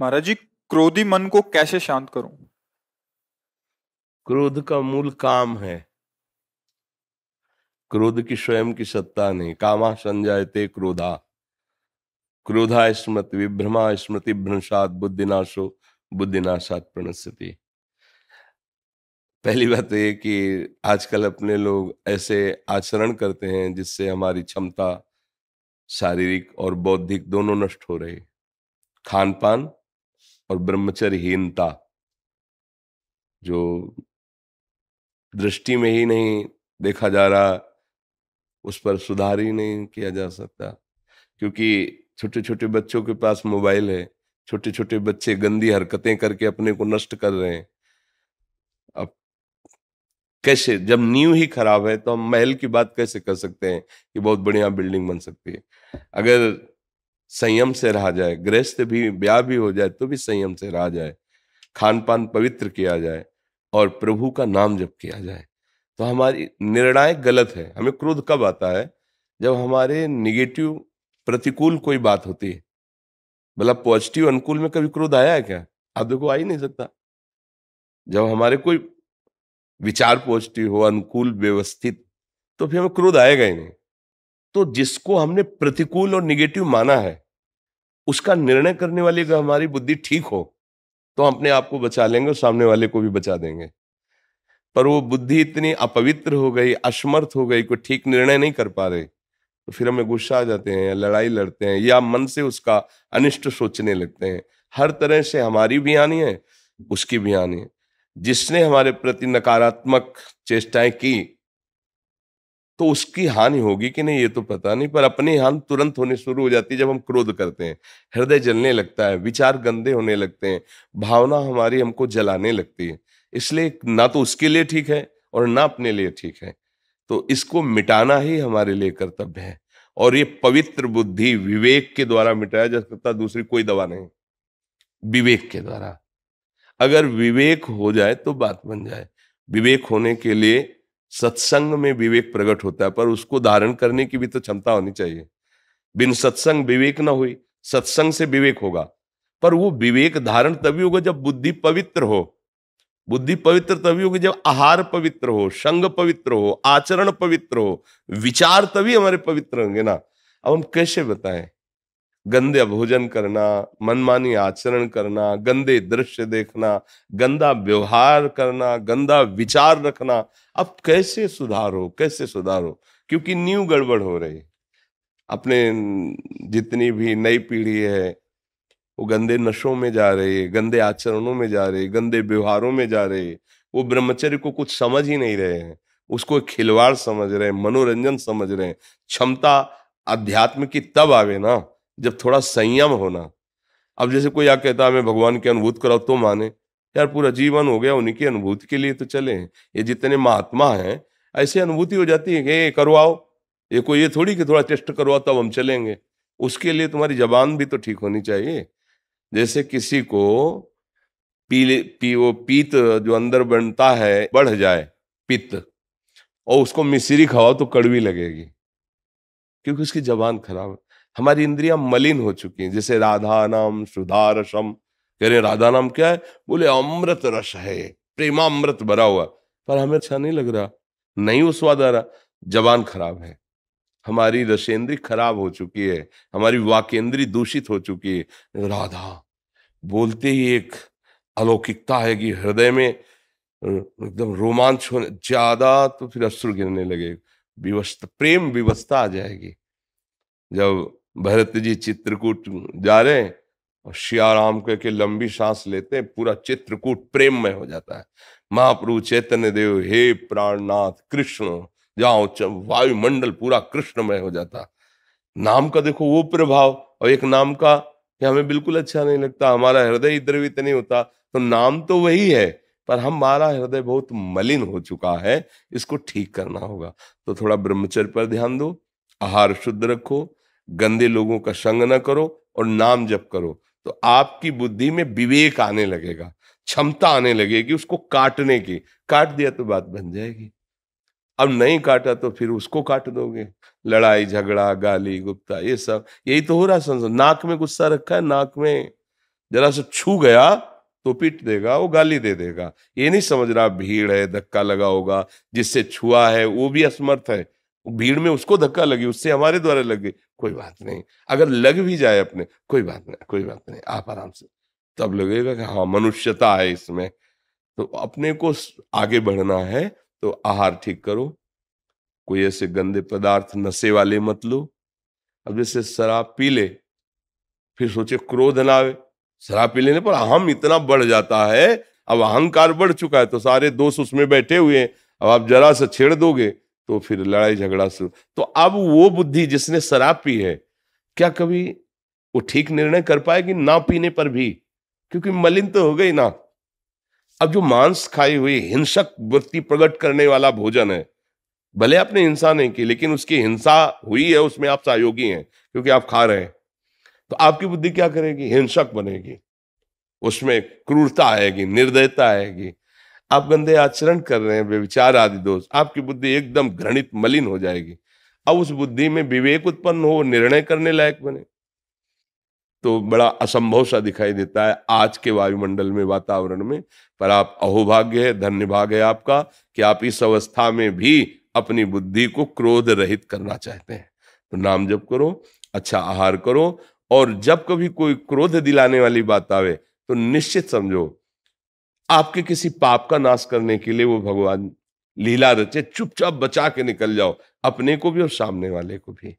महाराज जी क्रोधी मन को कैसे शांत करूं क्रोध का मूल काम है क्रोध की स्वयं की सत्ता नहीं कामा संजायते क्रोधा क्रोधा स्मृति विभ्रमा स्मृति भ्रंशात बुद्धिनाशो बुद्धिनाशात प्रणस्ति पहली बात तो ये कि आजकल अपने लोग ऐसे आचरण करते हैं जिससे हमारी क्षमता शारीरिक और बौद्धिक दोनों नष्ट हो रही खान पान और ब्रह्मचर्यहीनता जो दृष्टि में ही नहीं देखा जा रहा उस पर सुधार ही नहीं किया जा सकता क्योंकि छोटे छोटे बच्चों के पास मोबाइल है छोटे छोटे बच्चे गंदी हरकतें करके अपने को नष्ट कर रहे हैं अब कैसे जब नींव ही खराब है तो हम महल की बात कैसे कर सकते हैं कि बहुत बढ़िया बिल्डिंग बन सकती है अगर संयम से रहा जाए गृहस्थ भी ब्याह भी हो जाए तो भी संयम से रहा जाए खान पान पवित्र किया जाए और प्रभु का नाम जप किया जाए तो हमारी निर्णय गलत है हमें क्रोध कब आता है जब हमारे निगेटिव प्रतिकूल कोई बात होती है मतलब पॉजिटिव अनुकूल में कभी क्रोध आया है क्या आप देखो आ ही नहीं सकता जब हमारे कोई विचार पॉजिटिव हो अनुकूल व्यवस्थित तो फिर हमें क्रोध आएगा ही नहीं तो जिसको हमने प्रतिकूल और निगेटिव माना है उसका निर्णय करने वाली अगर हमारी बुद्धि ठीक हो तो हम अपने आप को बचा लेंगे और सामने वाले को भी बचा देंगे पर वो बुद्धि इतनी अपवित्र हो गई असमर्थ हो गई कोई ठीक निर्णय नहीं कर पा रहे तो फिर हमें गुस्सा आ जाते हैं लड़ाई लड़ते हैं या मन से उसका अनिष्ट सोचने लगते हैं हर तरह से हमारी भी हानि है उसकी भी हानि है जिसने हमारे प्रति नकारात्मक चेष्टाएं की तो उसकी हानि होगी कि नहीं ये तो पता नहीं पर अपनी हानि तुरंत होनी शुरू हो जाती है जब हम क्रोध करते हैं हृदय जलने लगता है विचार गंदे होने लगते हैं भावना हमारी हमको जलाने लगती है इसलिए ना तो उसके लिए ठीक है और ना अपने लिए ठीक है तो इसको मिटाना ही हमारे लिए कर्तव्य है और ये पवित्र बुद्धि विवेक के द्वारा मिटाया जा सकता दूसरी कोई दवा नहीं विवेक के द्वारा अगर विवेक हो जाए तो बात बन जाए विवेक होने के लिए सत्संग में विवेक प्रकट होता है पर उसको धारण करने की भी तो क्षमता होनी चाहिए बिन सत्संग विवेक ना हुई सत्संग से विवेक होगा पर वो विवेक धारण तभी होगा जब बुद्धि पवित्र हो बुद्धि पवित्र तभी होगी जब आहार पवित्र हो संग पवित्र हो आचरण पवित्र हो विचार तभी हमारे पवित्र होंगे ना अब हम कैसे बताएं गंदे भोजन करना मनमानी आचरण करना गंदे दृश्य देखना गंदा व्यवहार करना गंदा विचार रखना अब कैसे सुधारो कैसे सुधारो क्योंकि न्यू गड़बड़ हो रही अपने जितनी भी नई पीढ़ी है वो गंदे नशों में जा रहे है गंदे आचरणों में जा रहे गंदे व्यवहारों में जा रहे वो ब्रह्मचर्य को कुछ समझ ही नहीं रहे हैं उसको खिलवाड़ समझ रहे हैं मनोरंजन समझ रहे हैं क्षमता अध्यात्म की तब आवे ना जब थोड़ा संयम होना अब जैसे कोई आ कहता है मैं भगवान की अनुभूत कराओ तो माने यार पूरा जीवन हो गया उनकी अनुभूति के लिए तो चले हैं ये जितने महात्मा हैं ऐसे अनुभूति हो जाती है कि ये करवाओ ये कोई ये थोड़ी कि थोड़ा टेस्ट करवाओ तब हम चलेंगे उसके लिए तुम्हारी जबान भी तो ठीक होनी चाहिए जैसे किसी को पीले पी वो पीत जो अंदर बनता है बढ़ जाए पित्त और उसको मिश्री खवाओ तो कड़वी लगेगी क्योंकि उसकी जबान खराब है हमारी इंद्रियां मलिन हो चुकी हैं जैसे राधा नाम सुधा रसम कह रहे राधा नाम क्या है बोले अमृत रस है प्रेमामृत भरा हुआ पर हमें अच्छा नहीं लग रहा नहीं वो स्वाद आ रहा जबान खराब है हमारी रसेंद्री खराब हो चुकी है हमारी वाकेंद्री दूषित हो चुकी है राधा बोलते ही एक अलौकिकता है कि हृदय में एकदम रोमांच होने ज्यादा तो फिर अश्रु गिरने लगे विवस्था प्रेम विवस्था आ जाएगी जब भरत जी चित्रकूट जा रहे हैं और श्याराम कह के लंबी सांस लेते हैं पूरा चित्रकूट प्रेम में हो जाता है महाप्रभु चैतन्य देव हे प्राणनाथ कृष्ण जाओ वायुमंडल पूरा कृष्ण में हो जाता नाम का देखो वो प्रभाव और एक नाम का हमें बिल्कुल अच्छा नहीं लगता हमारा हृदय द्रवित तो नहीं होता तो नाम तो वही है पर हमारा हृदय बहुत मलिन हो चुका है इसको ठीक करना होगा तो थोड़ा ब्रह्मचर्य पर ध्यान दो आहार शुद्ध रखो गंदे लोगों का संग न करो और नाम जप करो तो आपकी बुद्धि में विवेक आने लगेगा क्षमता आने लगेगी उसको काटने की काट दिया तो बात बन जाएगी अब नहीं काटा तो फिर उसको काट दोगे लड़ाई झगड़ा गाली गुप्ता ये सब यही तो हो रहा संसार नाक में गुस्सा रखा है नाक में जरा सा छू गया तो पीट देगा वो गाली दे देगा ये नहीं समझ रहा भीड़ है धक्का लगा होगा जिससे छुआ है वो भी असमर्थ है भीड़ में उसको धक्का लगी उससे हमारे द्वारा लग गई कोई बात नहीं अगर लग भी जाए अपने कोई बात नहीं कोई बात नहीं आप आराम से तब लगेगा कि हाँ मनुष्यता है इसमें तो अपने को आगे बढ़ना है तो आहार ठीक करो कोई ऐसे गंदे पदार्थ नशे वाले मत लो अब जैसे शराब पी ले फिर सोचे क्रोध ना शराब पी लेने पर अहम इतना बढ़ जाता है अब अहंकार बढ़ चुका है तो सारे दोस्त उसमें बैठे हुए हैं अब आप जरा सा छेड़ दोगे तो फिर लड़ाई झगड़ा शुरू तो अब वो बुद्धि जिसने शराब पी है क्या कभी वो ठीक निर्णय कर पाएगी ना पीने पर भी क्योंकि मलिन तो हो गई ना अब जो मांस खाई हुई हिंसक वृत्ति प्रकट करने वाला भोजन है भले आपने हिंसा नहीं की लेकिन उसकी हिंसा हुई है उसमें आप सहयोगी हैं क्योंकि आप खा रहे हैं तो आपकी बुद्धि क्या करेगी हिंसक बनेगी उसमें क्रूरता आएगी निर्दयता आएगी आप गंदे आचरण कर रहे हैं विचार आदि दोष आपकी बुद्धि एकदम घृणित मलिन हो जाएगी अब उस बुद्धि में विवेक उत्पन्न हो निर्णय करने लायक बने तो बड़ा असंभव सा दिखाई देता है आज के वायुमंडल में वातावरण में पर आप अहोभाग्य है धन्य भाग है आपका कि आप इस अवस्था में भी अपनी बुद्धि को क्रोध रहित करना चाहते हैं तो नाम जप करो अच्छा आहार करो और जब कभी कोई क्रोध दिलाने वाली बात आवे तो निश्चित समझो आपके किसी पाप का नाश करने के लिए वो भगवान लीला रचे चुपचाप बचा के निकल जाओ अपने को भी और सामने वाले को भी